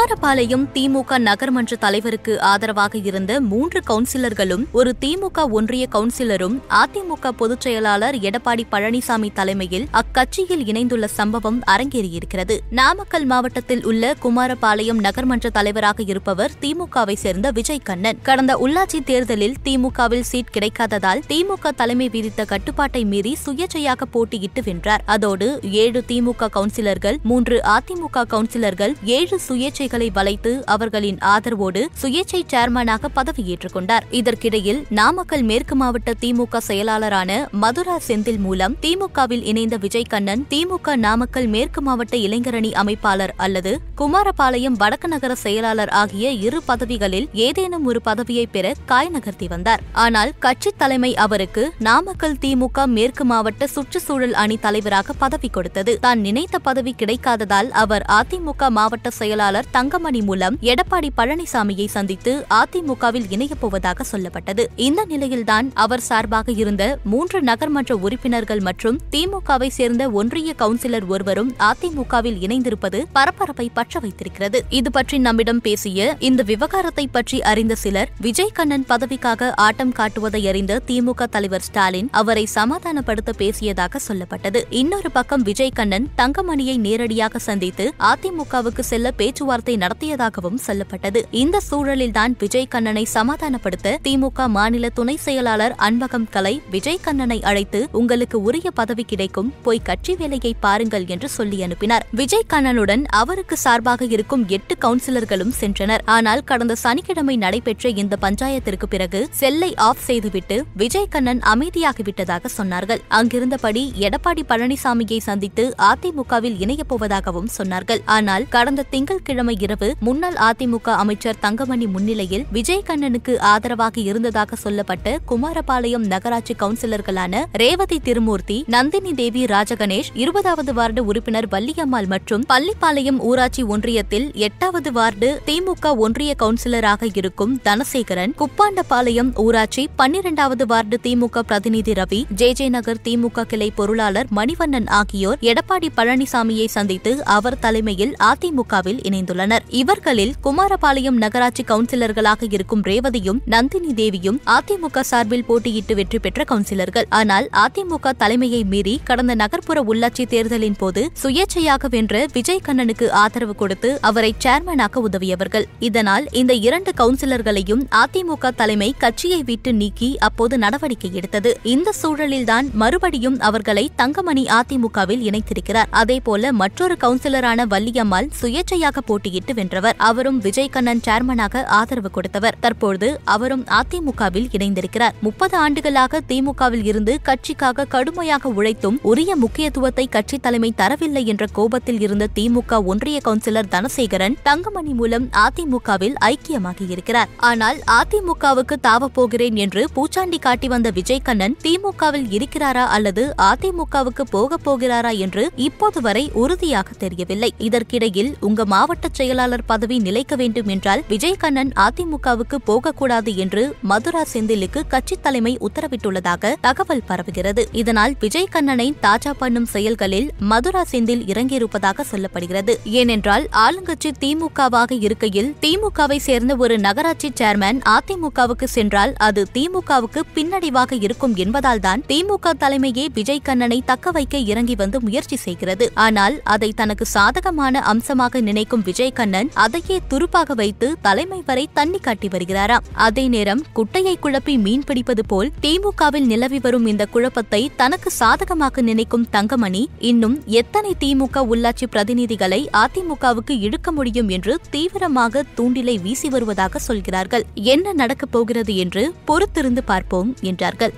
குமாரபாளையம் திமுக நகர்மன்ற தலைவருக்கு ஆதரவாக இருந்த மூன்று கவுன்சிலர்களும் ஒரு திமுக ஒன்றிய கவுன்சிலரும் அதிமுக பொதுச் செயலாளர் எடப்பாடி பழனிசாமி தலைமையில் அக்கட்சியில் இணைந்துள்ள சம்பவம் அரங்கேறியிருக்கிறது நாமக்கல் மாவட்டத்தில் உள்ள குமாரபாளையம் நகர்மன்ற தலைவராக இருப்பவர் திமுகவை சேர்ந்த விஜய் கண்ணன் கடந்த உள்ளாட்சி தேர்தலில் திமுகவில் சீட் கிடைக்காததால் திமுக தலைமை விதித்த கட்டுப்பாட்டை மீறி சுயேட்சையாக போட்டியிட்டு வென்றார் அதோடு ஏழு திமுக கவுன்சிலர்கள் மூன்று அதிமுக கவுன்சிலர்கள் ஏழு சுயேட்சை எதிரிகளை வளைத்து அவர்களின் ஆதரவோடு சுயேட்சை சேர்மனாக பதவியேற்றுக் கொண்டார் இதற்கிடையில் நாமக்கல் மேற்கு மாவட்ட திமுக செயலாளரான மதுரா செந்தில் மூலம் திமுகவில் இணைந்த விஜய் கண்ணன் திமுக நாமக்கல் மேற்கு மாவட்ட இளைஞரணி அமைப்பாளர் அல்லது குமாரபாளையம் வடக்கு நகர செயலாளர் ஆகிய இரு பதவிகளில் ஏதேனும் ஒரு பதவியை பெற காய் நகர்த்தி வந்தார் ஆனால் கட்சி தலைமை அவருக்கு நாமக்கல் திமுக மேற்கு மாவட்ட சுற்றுச்சூழல் அணி தலைவராக பதவி கொடுத்தது தான் நினைத்த பதவி கிடைக்காததால் அவர் அதிமுக மாவட்ட செயலாளர் தங்கமணி மூலம் எடப்பாடி பழனிசாமியை சந்தித்து அதிமுகவில் இணையப் போவதாக சொல்லப்பட்டது இந்த நிலையில்தான் அவர் சார்பாக இருந்த மூன்று நகர்மன்ற உறுப்பினர்கள் மற்றும் திமுகவை சேர்ந்த ஒன்றிய கவுன்சிலர் ஒருவரும் அதிமுகவில் இணைந்திருப்பது பரபரப்பை பற்ற வைத்திருக்கிறது இது பற்றி நம்மிடம் பேசிய இந்த விவகாரத்தை பற்றி அறிந்த சிலர் விஜய் கண்ணன் பதவிக்காக ஆட்டம் காட்டுவதை அறிந்த திமுக தலைவர் ஸ்டாலின் அவரை சமாதானப்படுத்த பேசியதாக சொல்லப்பட்டது இன்னொரு பக்கம் விஜய் கண்ணன் தங்கமணியை நேரடியாக சந்தித்து அதிமுகவுக்கு செல்ல பேச்சுவார்த்தை பேச்சுவார்த்தை நடத்தியதாகவும் சொல்லப்பட்டது இந்த சூழலில்தான் விஜய் கண்ணனை சமாதானப்படுத்த திமுக மாநில துணை செயலாளர் அன்பகம் கலை விஜய் கண்ணனை அழைத்து உங்களுக்கு உரிய பதவி கிடைக்கும் போய் கட்சி வேலையை பாருங்கள் என்று சொல்லி அனுப்பினார் விஜய் கண்ணனுடன் அவருக்கு சார்பாக இருக்கும் எட்டு கவுன்சிலர்களும் சென்றனர் ஆனால் கடந்த சனிக்கிழமை நடைபெற்ற இந்த பஞ்சாயத்திற்கு பிறகு செல்லை ஆஃப் செய்துவிட்டு விஜய் கண்ணன் அமைதியாகிவிட்டதாக சொன்னார்கள் அங்கிருந்தபடி எடப்பாடி பழனிசாமியை சந்தித்து அதிமுகவில் இணையப் போவதாகவும் சொன்னார்கள் ஆனால் கடந்த திங்கட்கிழமை சனிக்கிழமை இரவு முன்னாள் அதிமுக அமைச்சர் தங்கமணி முன்னிலையில் விஜயகண்ணனுக்கு ஆதரவாக இருந்ததாக சொல்லப்பட்ட குமாரபாளையம் நகராட்சி கவுன்சிலர்களான ரேவதி திருமூர்த்தி நந்தினி தேவி ராஜகணேஷ் இருபதாவது வார்டு உறுப்பினர் வள்ளியம்மாள் மற்றும் பள்ளிப்பாளையம் ஊராட்சி ஒன்றியத்தில் எட்டாவது வார்டு திமுக ஒன்றிய கவுன்சிலராக இருக்கும் தனசேகரன் குப்பாண்டபாளையம் ஊராட்சி பன்னிரண்டாவது வார்டு திமுக பிரதிநிதி ரவி ஜே ஜே நகர் திமுக கிளை பொருளாளர் மணிவண்ணன் ஆகியோர் எடப்பாடி பழனிசாமியை சந்தித்து அவர் தலைமையில் அதிமுகவில் இணைந்துள்ளனர் உள்ளனர் இவர்களில் குமாரபாளையம் நகராட்சி கவுன்சிலர்களாக இருக்கும் ரேவதியும் நந்தினி தேவியும் அதிமுக சார்பில் போட்டியிட்டு வெற்றி பெற்ற கவுன்சிலர்கள் ஆனால் அதிமுக தலைமையை மீறி கடந்த நகர்ப்புற உள்ளாட்சி தேர்தலின் போது சுயேட்சையாக வென்ற விஜய் கண்ணனுக்கு ஆதரவு கொடுத்து அவரை சேர்மனாக உதவியவர்கள் இதனால் இந்த இரண்டு கவுன்சிலர்களையும் அதிமுக தலைமை கட்சியை விட்டு நீக்கி அப்போது நடவடிக்கை எடுத்தது இந்த சூழலில்தான் மறுபடியும் அவர்களை தங்கமணி அதிமுகவில் இணைத்திருக்கிறார் அதேபோல மற்றொரு கவுன்சிலரான வள்ளியம்மாள் சுயேட்சையாக போட்டி போட்டியிட்டு வென்றவர் அவரும் விஜய் கண்ணன் சேர்மனாக ஆதரவு கொடுத்தவர் தற்போது அவரும் அதிமுகவில் இணைந்திருக்கிறார் முப்பது ஆண்டுகளாக திமுகவில் இருந்து கட்சிக்காக கடுமையாக உழைத்தும் உரிய முக்கியத்துவத்தை கட்சி தலைமை தரவில்லை என்ற கோபத்தில் இருந்த திமுக ஒன்றிய கவுன்சிலர் தனசேகரன் தங்கமணி மூலம் அதிமுகவில் ஐக்கியமாகியிருக்கிறார் ஆனால் அதிமுகவுக்கு தாவப்போகிறேன் என்று பூச்சாண்டி காட்டி வந்த விஜய் கண்ணன் திமுகவில் இருக்கிறாரா அல்லது அதிமுகவுக்கு போகப் போகிறாரா என்று இப்போது வரை உறுதியாக தெரியவில்லை இதற்கிடையில் உங்க மாவட்ட செயலாளர் பதவி நிலைக்க வேண்டும் என்றால் விஜயகண்ணன் அதிமுகவுக்கு போகக்கூடாது என்று மதுரா செந்திலுக்கு கட்சி தலைமை உத்தரவிட்டுள்ளதாக தகவல் பரவுகிறது இதனால் விஜயகண்ணனை தாஜா பண்ணும் செயல்களில் மதுரா செந்தில் இறங்கியிருப்பதாக சொல்லப்படுகிறது ஏனென்றால் ஆளுங்கட்சி திமுகவாக இருக்கையில் திமுகவை சேர்ந்த ஒரு நகராட்சி சேர்மேன் அதிமுகவுக்கு சென்றால் அது திமுகவுக்கு பின்னடைவாக இருக்கும் என்பதால்தான் திமுக தலைமையே விஜய் கண்ணனை தக்க வைக்க இறங்கி வந்து முயற்சி செய்கிறது ஆனால் அதை தனக்கு சாதகமான அம்சமாக நினைக்கும் விஜய் கண்ணன் அதையே துருப்பாக வைத்து தலைமை வரை தண்ணி காட்டி வருகிறாராம் அதே நேரம் குட்டையை குழப்பி மீன் பிடிப்பது போல் திமுகவில் நிலவி வரும் இந்த குழப்பத்தை தனக்கு சாதகமாக நினைக்கும் தங்கமணி இன்னும் எத்தனை திமுக உள்ளாட்சி பிரதிநிதிகளை அதிமுகவுக்கு இழுக்க முடியும் என்று தீவிரமாக தூண்டிலை வீசி வருவதாக சொல்கிறார்கள் என்ன நடக்கப் போகிறது என்று பொறுத்திருந்து பார்ப்போம் என்றார்கள்